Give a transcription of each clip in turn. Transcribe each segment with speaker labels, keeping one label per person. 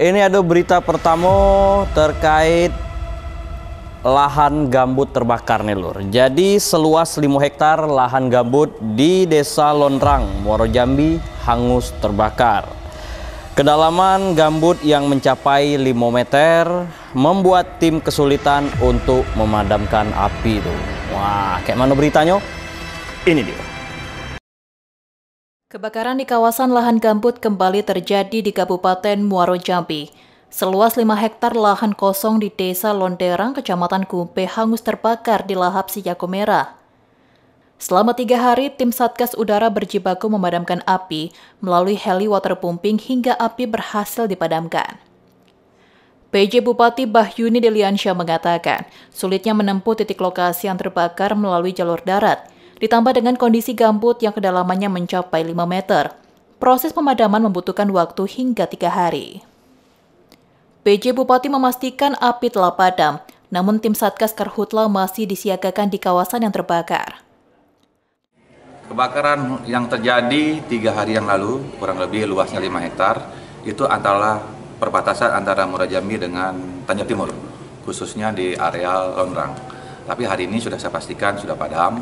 Speaker 1: Ini ada berita pertama terkait lahan gambut terbakar nih lur. Jadi seluas 5 hektar lahan gambut di Desa Lonrang, Muaro Jambi hangus terbakar. Kedalaman gambut yang mencapai 5 meter membuat tim kesulitan untuk memadamkan api tuh. Wah, kayak mana beritanya? Ini dia.
Speaker 2: Kebakaran di kawasan lahan gambut kembali terjadi di Kabupaten Muaro Jambi. Seluas 5 hektar lahan kosong di Desa Londerang, Kecamatan Gumpe hangus terbakar di lahap Merah. Selama tiga hari, tim Satgas Udara berjibaku memadamkan api melalui heli water pumping hingga api berhasil dipadamkan. PJ Bupati Bahyuni Deliansyah mengatakan, sulitnya menempuh titik lokasi yang terbakar melalui jalur darat – ditambah dengan kondisi gambut yang kedalamannya mencapai 5 meter. Proses pemadaman membutuhkan waktu hingga tiga hari. PJ Bupati memastikan api telah padam, namun tim Satgas Karhutla masih disiagakan di kawasan yang terbakar.
Speaker 3: Kebakaran yang terjadi tiga hari yang lalu, kurang lebih luasnya 5 hektar, itu antara perbatasan antara Murajambi dengan Tanjung Timur, khususnya di areal Lonrang. Tapi hari ini sudah saya pastikan sudah padam,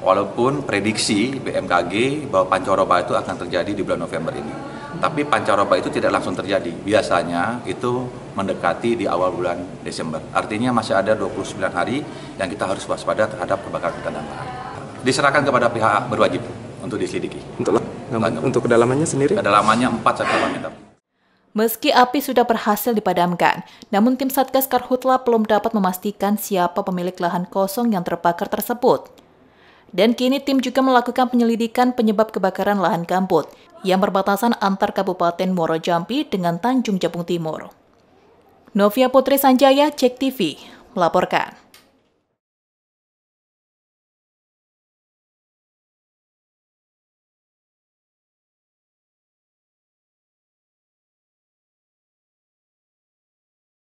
Speaker 3: Walaupun prediksi BMKG bahwa pancaroba itu akan terjadi di bulan November ini. Tapi pancaroba itu tidak langsung terjadi. Biasanya itu mendekati di awal bulan Desember. Artinya masih ada 29 hari yang kita harus waspada terhadap kebakaran hutan dan lahan. Diserahkan kepada pihak berwajib untuk diselidiki. Untuk, untuk kedalamannya sendiri? Kedalamannya 4 sampai meter.
Speaker 2: Meski api sudah berhasil dipadamkan, namun tim Satgas Karhutla belum dapat memastikan siapa pemilik lahan kosong yang terbakar tersebut. Dan kini tim juga melakukan penyelidikan penyebab kebakaran lahan gambut yang berbatasan antar Kabupaten Muaro Jambi dengan Tanjung Jabung Timur. Novia Putri Sanjaya, Cek TV, melaporkan.